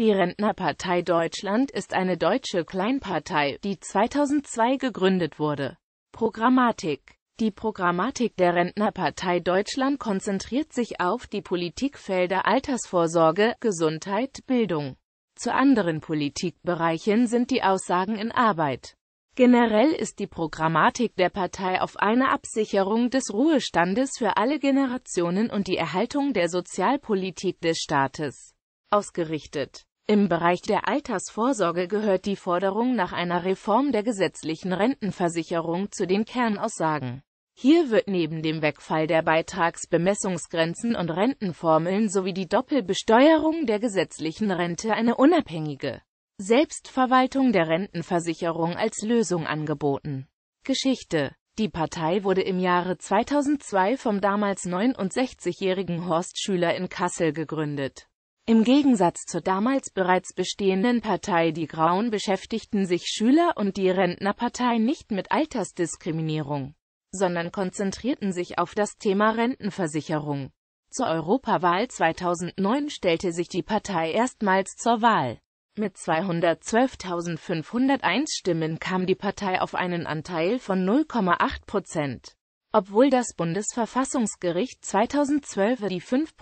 Die Rentnerpartei Deutschland ist eine deutsche Kleinpartei, die 2002 gegründet wurde. Programmatik Die Programmatik der Rentnerpartei Deutschland konzentriert sich auf die Politikfelder Altersvorsorge, Gesundheit, Bildung. Zu anderen Politikbereichen sind die Aussagen in Arbeit. Generell ist die Programmatik der Partei auf eine Absicherung des Ruhestandes für alle Generationen und die Erhaltung der Sozialpolitik des Staates ausgerichtet. Im Bereich der Altersvorsorge gehört die Forderung nach einer Reform der gesetzlichen Rentenversicherung zu den Kernaussagen. Hier wird neben dem Wegfall der Beitragsbemessungsgrenzen und Rentenformeln sowie die Doppelbesteuerung der gesetzlichen Rente eine unabhängige Selbstverwaltung der Rentenversicherung als Lösung angeboten. Geschichte Die Partei wurde im Jahre 2002 vom damals 69-jährigen Horst Schüler in Kassel gegründet. Im Gegensatz zur damals bereits bestehenden Partei Die Grauen beschäftigten sich Schüler und die Rentnerpartei nicht mit Altersdiskriminierung, sondern konzentrierten sich auf das Thema Rentenversicherung. Zur Europawahl 2009 stellte sich die Partei erstmals zur Wahl. Mit 212.501 Stimmen kam die Partei auf einen Anteil von 0,8 Prozent. Obwohl das Bundesverfassungsgericht 2012 die 5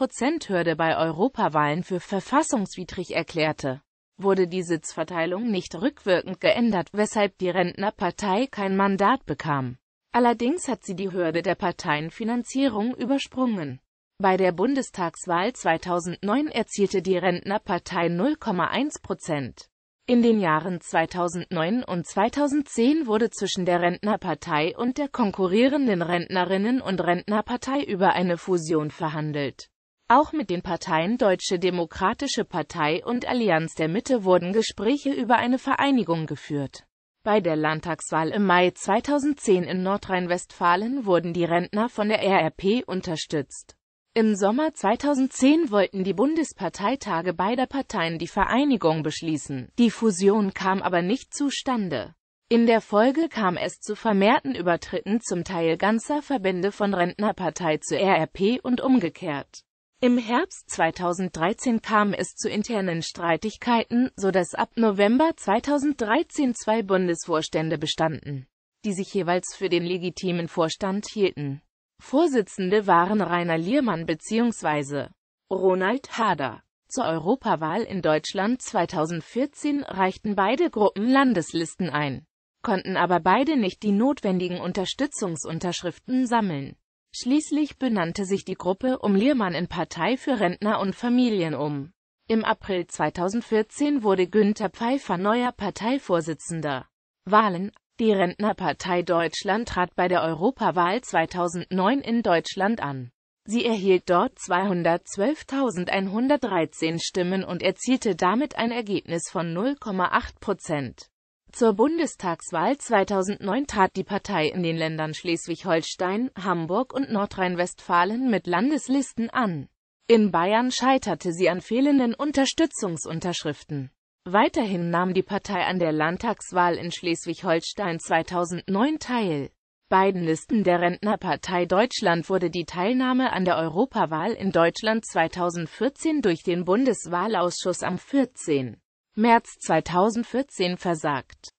hürde bei Europawahlen für verfassungswidrig erklärte, wurde die Sitzverteilung nicht rückwirkend geändert, weshalb die Rentnerpartei kein Mandat bekam. Allerdings hat sie die Hürde der Parteienfinanzierung übersprungen. Bei der Bundestagswahl 2009 erzielte die Rentnerpartei 0,1 Prozent. In den Jahren 2009 und 2010 wurde zwischen der Rentnerpartei und der konkurrierenden Rentnerinnen- und Rentnerpartei über eine Fusion verhandelt. Auch mit den Parteien Deutsche Demokratische Partei und Allianz der Mitte wurden Gespräche über eine Vereinigung geführt. Bei der Landtagswahl im Mai 2010 in Nordrhein-Westfalen wurden die Rentner von der RRP unterstützt. Im Sommer 2010 wollten die Bundesparteitage beider Parteien die Vereinigung beschließen. Die Fusion kam aber nicht zustande. In der Folge kam es zu vermehrten Übertritten zum Teil ganzer Verbände von Rentnerpartei zu RRP und umgekehrt. Im Herbst 2013 kam es zu internen Streitigkeiten, so dass ab November 2013 zwei Bundesvorstände bestanden, die sich jeweils für den legitimen Vorstand hielten. Vorsitzende waren Rainer Liermann bzw. Ronald Hader. Zur Europawahl in Deutschland 2014 reichten beide Gruppen Landeslisten ein, konnten aber beide nicht die notwendigen Unterstützungsunterschriften sammeln. Schließlich benannte sich die Gruppe um Liermann in Partei für Rentner und Familien um. Im April 2014 wurde Günther Pfeiffer neuer Parteivorsitzender. Wahlen die Rentnerpartei Deutschland trat bei der Europawahl 2009 in Deutschland an. Sie erhielt dort 212.113 Stimmen und erzielte damit ein Ergebnis von 0,8 Prozent. Zur Bundestagswahl 2009 trat die Partei in den Ländern Schleswig-Holstein, Hamburg und Nordrhein-Westfalen mit Landeslisten an. In Bayern scheiterte sie an fehlenden Unterstützungsunterschriften. Weiterhin nahm die Partei an der Landtagswahl in Schleswig-Holstein 2009 teil. Beiden Listen der Rentnerpartei Deutschland wurde die Teilnahme an der Europawahl in Deutschland 2014 durch den Bundeswahlausschuss am 14. März 2014 versagt